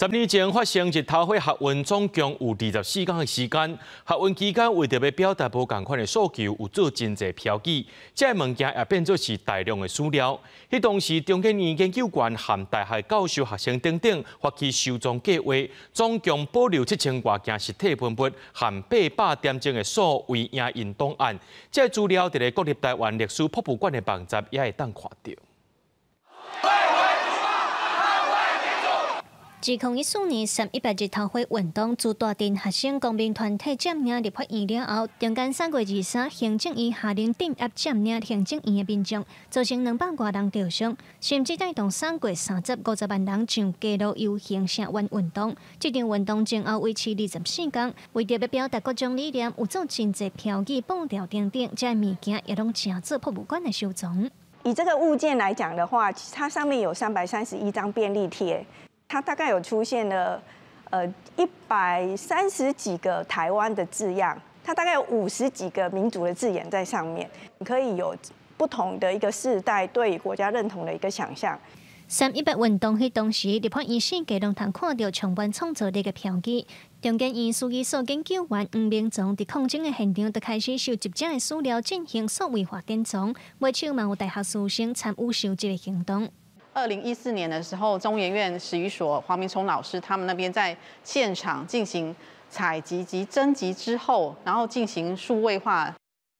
十年前发生一头会学运，总共有二十四天的时间。学运期间为着表达不共款的诉求，有做真侪标记，这物件也变作是大量的史料。迄当时，中建院研究馆含大学教授、学生等等发起收藏计划，总共保留七千多件实体文物，含八百点钟的所谓押印档案。这资料在国立台湾历史博物馆的网站也会当看到。自零一四年十一月日头会运动，自大专学生、公民团体占领立法院了后，中间三月二三，行政院下令镇也占领行政院的兵众，造成两百多人受伤，甚至带动三月三十、五十万人上街路游行、声援运动。这场运动前后维持二十四天，为着要表达各种理念，有做真侪标语、布条等等，即物件也拢请做博物馆的收藏。以这个物件来讲的话，它上面有三百三十一张便利贴。它大概有出现了，呃，一百三十几个台湾的字样，它大概有五十几个民族的字眼在上面，你可以有不同的一个世代对国家认同的一个想象。三一运动動当时，日本医生给龙長看到掉強创作造一个票据。中间医书記所研究完吴明忠在抗争的现场，就开始收集這的資料进行所位化典藏，每少還有大学师生参与收集的行动。二零一四年的时候，中研院史语所黄明聪老师他们那边在现场进行采集及征集之后，然后进行数位化。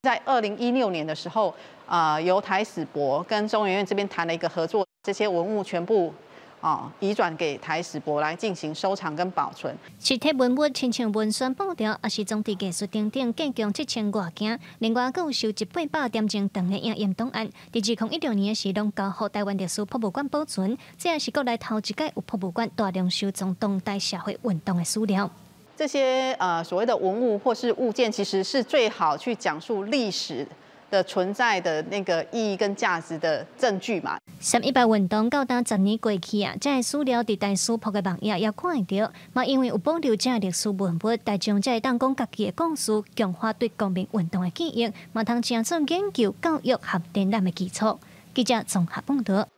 在二零一六年的时候，啊，由台史博跟中研院这边谈了一个合作，这些文物全部。哦，移转给台史博来进行收藏跟保存。实体文物、亲像文宣布条，也是总体艺术等等，建共七千多件，另外还有收集八百点钟长的影音档案。在二零一六年的时候，交付台湾历史博物馆保存，这也是国内头一届有博物馆大量收藏当代社会运动的史料。这些呃所谓的文物或是物件，其实是最好去讲述历史。的存在的那个意义跟价值的证据嘛。一八运动到达十年过去啊？这史料伫大书铺嘅网页也看到，嘛因为有保留这历史文物，大众才会当讲家己嘅故事，强化对革命运动嘅记忆，嘛通正正研究教育和展览嘅基础。记者综合报道。